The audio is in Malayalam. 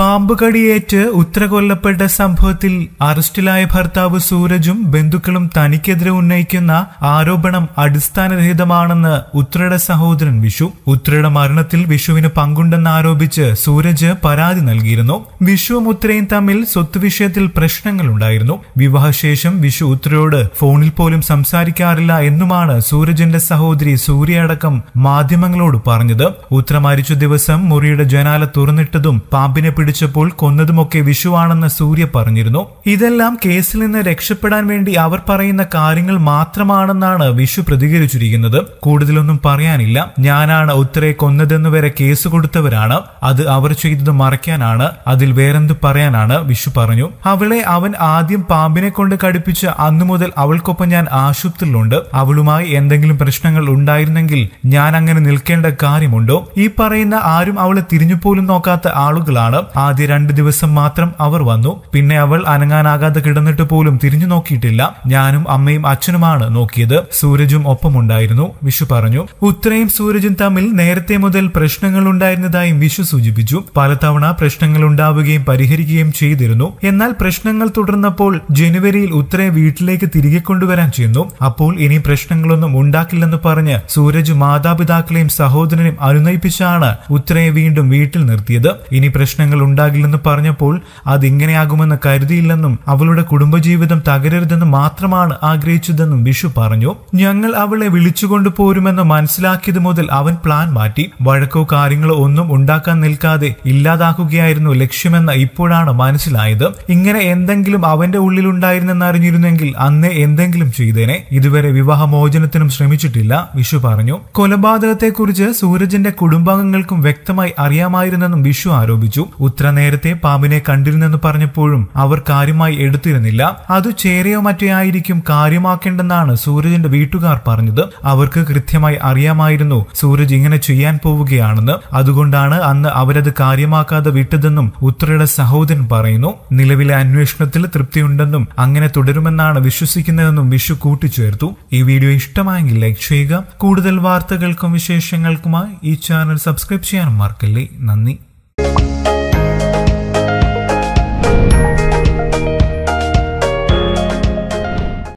പാമ്പ് കടിയേറ്റ് കൊല്ലപ്പെട്ട സംഭവത്തിൽ അറസ്റ്റിലായ ഭർത്താവ് സൂരജും ബന്ധുക്കളും തനിക്കെതിരെ ഉന്നയിക്കുന്ന ആരോപണം അടിസ്ഥാനരഹിതമാണെന്ന് ഉത്രയുടെ സഹോദരൻ വിഷു ഉത്രയുടെ മരണത്തിൽ വിഷുവിന് പങ്കുണ്ടെന്ന് ആരോപിച്ച് സൂരജ് പരാതി നൽകിയിരുന്നു വിഷുവും ഉത്രയും തമ്മിൽ സ്വത്ത് വിഷയത്തിൽ പ്രശ്നങ്ങൾ ഉണ്ടായിരുന്നു വിവാഹശേഷം വിഷു ഉത്രയോട് ഫോണിൽ പോലും സംസാരിക്കാറില്ല എന്നുമാണ് സൂരജിന്റെ സഹോദരി സൂര്യ അടക്കം മാധ്യമങ്ങളോട് പറഞ്ഞത് ഉത്ര മരിച്ച ദിവസം മുറിയുടെ ജനാല തുറന്നിട്ടതും പാമ്പിനെ പിടിച്ചപ്പോൾ കൊന്നതുമൊക്കെ വിഷുവാണെന്ന് സൂര്യ പറഞ്ഞിരുന്നു ഇതെല്ലാം കേസിൽ നിന്ന് രക്ഷപ്പെടാൻ വേണ്ടി അവർ പറയുന്ന കാര്യങ്ങൾ മാത്രമാണെന്നാണ് വിഷു പ്രതികരിച്ചിരിക്കുന്നത് കൂടുതലൊന്നും പറയാനില്ല ഞാനാണ് ഉത്തരെ കൊന്നതെന്ന് വരെ കേസ് കൊടുത്തവരാണ് അത് അവർ ചെയ്തത് മറയ്ക്കാനാണ് അതിൽ വേറെന്ത് പറയാനാണ് വിഷു പറഞ്ഞു അവളെ അവൻ ആദ്യം പാമ്പിനെ കൊണ്ട് കടുപ്പിച്ച് അന്നു മുതൽ അവൾക്കൊപ്പം ഞാൻ ആശുപത്രിയിലുണ്ട് അവളുമായി എന്തെങ്കിലും പ്രശ്നങ്ങൾ ഉണ്ടായിരുന്നെങ്കിൽ ഞാൻ അങ്ങനെ നിൽക്കേണ്ട കാര്യമുണ്ടോ ഈ പറയുന്ന ആരും അവളെ തിരിഞ്ഞു പോലും നോക്കാത്ത ആളുകളാണ് ആദ്യ രണ്ട് ദിവസം മാത്രം അവർ വന്നു പിന്നെ അവൾ അനങ്ങാനാകാതെ കിടന്നിട്ട് പോലും തിരിഞ്ഞു നോക്കിയിട്ടില്ല ഞാനും അമ്മയും അച്ഛനുമാണ് നോക്കിയത് സൂരജും ഒപ്പമുണ്ടായിരുന്നു വിഷു പറഞ്ഞു ഉത്രയും സൂരജും തമ്മിൽ നേരത്തെ മുതൽ പ്രശ്നങ്ങൾ ഉണ്ടായിരുന്നതായും വിഷു സൂചിപ്പിച്ചു പലതവണ പ്രശ്നങ്ങൾ ഉണ്ടാവുകയും പരിഹരിക്കുകയും ചെയ്തിരുന്നു എന്നാൽ പ്രശ്നങ്ങൾ തുടർന്നപ്പോൾ ജനുവരിയിൽ ഉത്രയെ വീട്ടിലേക്ക് തിരികെ കൊണ്ടുവരാൻ ചെയ്യുന്നു അപ്പോൾ ഇനി പ്രശ്നങ്ങളൊന്നും ഉണ്ടാക്കില്ലെന്ന് പറഞ്ഞ് സൂരജ് മാതാപിതാക്കളെയും സഹോദരനെയും അനുനയിപ്പിച്ചാണ് ഉത്രയെ വീണ്ടും വീട്ടിൽ നിർത്തിയത് ഇനി പ്രശ്നങ്ങൾ ഉണ്ടാകില്ലെന്ന് പറഞ്ഞപ്പോൾ അതിങ്ങനെയാകുമെന്ന് കരുതിയില്ലെന്നും അവളുടെ കുടുംബജീവിതം തകരരുതെന്ന് മാത്രമാണ് ആഗ്രഹിച്ചതെന്നും വിഷു പറഞ്ഞു ഞങ്ങൾ അവളെ വിളിച്ചുകൊണ്ടു പോരുമെന്ന് മനസ്സിലാക്കിയത് മുതൽ അവൻ പ്ലാൻ മാറ്റി വഴക്കോ കാര്യങ്ങളോ ഒന്നും ഉണ്ടാക്കാൻ നിൽക്കാതെ ഇല്ലാതാക്കുകയായിരുന്നു ലക്ഷ്യമെന്ന് ഇപ്പോഴാണ് മനസ്സിലായത് ഇങ്ങനെ എന്തെങ്കിലും അവന്റെ ഉള്ളിലുണ്ടായിരുന്നെന്ന് അറിഞ്ഞിരുന്നെങ്കിൽ അന്നേ എന്തെങ്കിലും ചെയ്തേനെ ഇതുവരെ വിവാഹമോചനത്തിനും ശ്രമിച്ചിട്ടില്ല വിഷു പറഞ്ഞു കൊലപാതകത്തെക്കുറിച്ച് സൂരജിന്റെ കുടുംബാംഗങ്ങൾക്കും വ്യക്തമായി അറിയാമായിരുന്നെന്നും വിഷു ആരോപിച്ചു ഉത്ര നേരത്തെ പാമ്പിനെ കണ്ടിരുന്നെന്ന് പറഞ്ഞപ്പോഴും അവർ കാര്യമായി എടുത്തിരുന്നില്ല അത് ചേരയോ മറ്റേ ആയിരിക്കും കാര്യമാക്കേണ്ടെന്നാണ് സൂരജിന്റെ വീട്ടുകാർ പറഞ്ഞത് അവർക്ക് കൃത്യമായി അറിയാമായിരുന്നു സൂരജ് ഇങ്ങനെ ചെയ്യാൻ പോവുകയാണെന്ന് അതുകൊണ്ടാണ് അന്ന് അവരത് കാര്യമാക്കാതെ വിട്ടതെന്നും ഉത്രയുടെ സഹോദരൻ പറയുന്നു നിലവിലെ അന്വേഷണത്തിൽ തൃപ്തിയുണ്ടെന്നും അങ്ങനെ തുടരുമെന്നാണ് വിശ്വസിക്കുന്നതെന്നും വിഷു കൂട്ടിച്ചേർത്തു ഈ വീഡിയോ ഇഷ്ടമായെങ്കിൽ ലൈക്ക് ചെയ്യുക കൂടുതൽ വാർത്തകൾക്കും വിശേഷങ്ങൾക്കുമായി ഈ ചാനൽ സബ്സ്ക്രൈബ് ചെയ്യാൻ മറക്കല്ലേ നന്ദി